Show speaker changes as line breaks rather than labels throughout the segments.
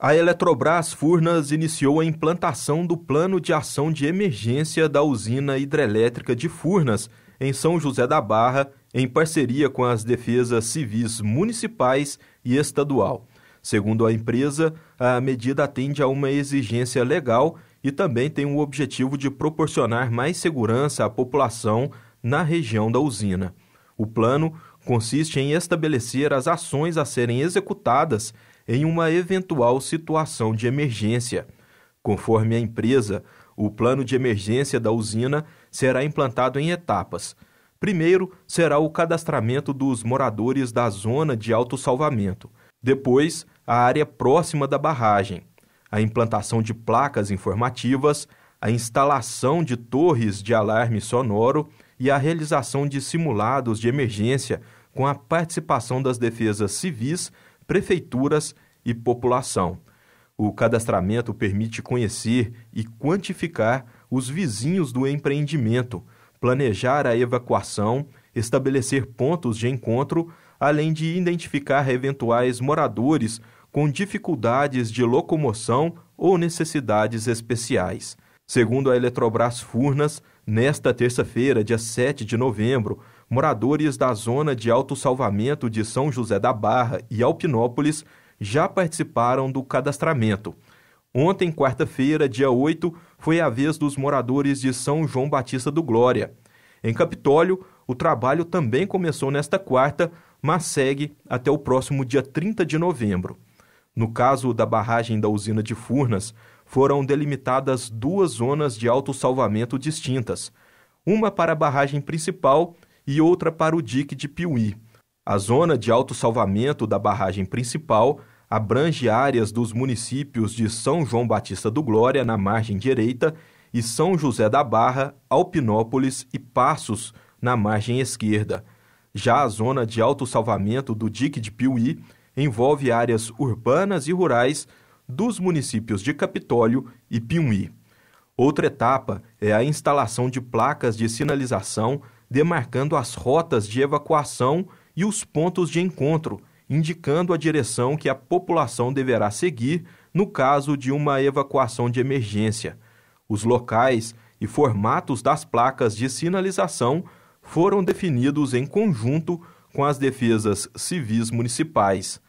A Eletrobras Furnas iniciou a implantação do Plano de Ação de Emergência da Usina Hidrelétrica de Furnas, em São José da Barra, em parceria com as defesas civis municipais e estadual. Segundo a empresa, a medida atende a uma exigência legal e também tem o objetivo de proporcionar mais segurança à população na região da usina. O plano consiste em estabelecer as ações a serem executadas em uma eventual situação de emergência. Conforme a empresa, o plano de emergência da usina será implantado em etapas. Primeiro será o cadastramento dos moradores da zona de autossalvamento, depois a área próxima da barragem, a implantação de placas informativas, a instalação de torres de alarme sonoro e a realização de simulados de emergência com a participação das defesas civis, prefeituras e população. O cadastramento permite conhecer e quantificar os vizinhos do empreendimento, planejar a evacuação, estabelecer pontos de encontro, além de identificar eventuais moradores com dificuldades de locomoção ou necessidades especiais. Segundo a Eletrobras Furnas, nesta terça-feira, dia 7 de novembro, moradores da zona de autossalvamento de São José da Barra e Alpinópolis já participaram do cadastramento. Ontem, quarta-feira, dia 8, foi a vez dos moradores de São João Batista do Glória. Em Capitólio, o trabalho também começou nesta quarta, mas segue até o próximo dia 30 de novembro. No caso da barragem da usina de Furnas, foram delimitadas duas zonas de autossalvamento distintas, uma para a barragem principal e outra para o dique de Piuí. A zona de autossalvamento da barragem principal abrange áreas dos municípios de São João Batista do Glória, na margem direita, e São José da Barra, Alpinópolis e Passos, na margem esquerda. Já a zona de autossalvamento do dique de Piuí envolve áreas urbanas e rurais dos municípios de Capitólio e Piuí. Outra etapa é a instalação de placas de sinalização demarcando as rotas de evacuação e os pontos de encontro, indicando a direção que a população deverá seguir no caso de uma evacuação de emergência. Os locais e formatos das placas de sinalização foram definidos em conjunto com as defesas civis municipais.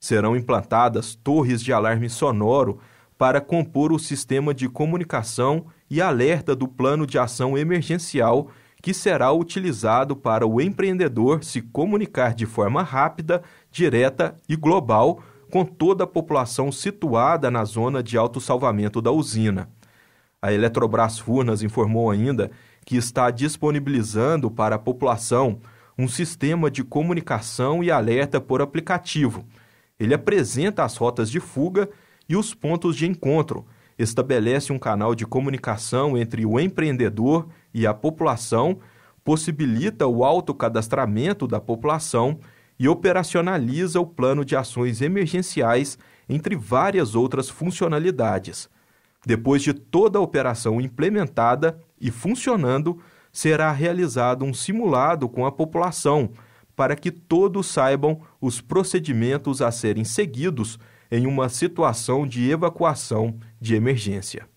Serão implantadas torres de alarme sonoro para compor o sistema de comunicação e alerta do Plano de Ação Emergencial que será utilizado para o empreendedor se comunicar de forma rápida, direta e global com toda a população situada na zona de autossalvamento da usina. A Eletrobras Furnas informou ainda que está disponibilizando para a população um sistema de comunicação e alerta por aplicativo. Ele apresenta as rotas de fuga e os pontos de encontro, estabelece um canal de comunicação entre o empreendedor e a população, possibilita o autocadastramento da população e operacionaliza o plano de ações emergenciais, entre várias outras funcionalidades. Depois de toda a operação implementada e funcionando, será realizado um simulado com a população para que todos saibam os procedimentos a serem seguidos em uma situação de evacuação de emergência.